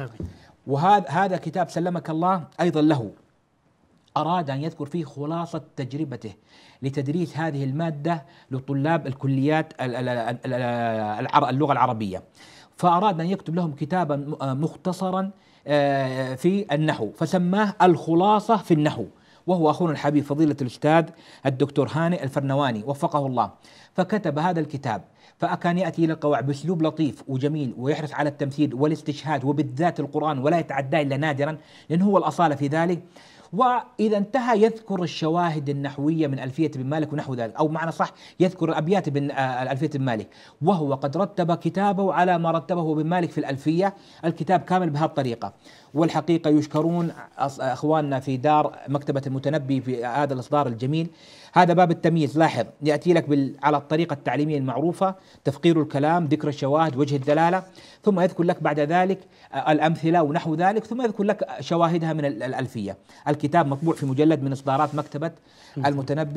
نعم. وهذا هذا كتاب سلمك الله ايضا له اراد ان يذكر فيه خلاصه تجربته لتدريس هذه الماده لطلاب الكليات اللغه العربيه فاراد ان يكتب لهم كتابا مختصرا آه، في النحو فسماه الخلاصه في النحو وهو أخونا الحبيب فضيلة الأستاذ الدكتور هاني الفرنواني وفقه الله فكتب هذا الكتاب فكان يأتي إلى القواعد بأسلوب لطيف وجميل ويحرص على التمثيل والاستشهاد وبالذات القرآن ولا يتعداه إلا نادرا لأنه هو الأصالة في ذلك واذا انتهى يذكر الشواهد النحويه من الفيه ابن مالك ونحو ذلك او معنى صح يذكر الابيات بن آه، الفيه ابن مالك وهو قد رتب كتابه على ما رتبه ابن مالك في الالفيه الكتاب كامل بهالطريقه والحقيقه يشكرون اخواننا في دار مكتبه المتنبي في هذا الاصدار الجميل هذا باب التمييز لاحظ ياتي لك بال... على الطريقه التعليميه المعروفه تفقير الكلام ذكر الشواهد وجه الدلاله ثم يذكر لك بعد ذلك آه، الامثله ونحو ذلك ثم يذكر لك شواهدها من الالفيه الكتاب مطبوع في مجلد من إصدارات مكتبة المتنبي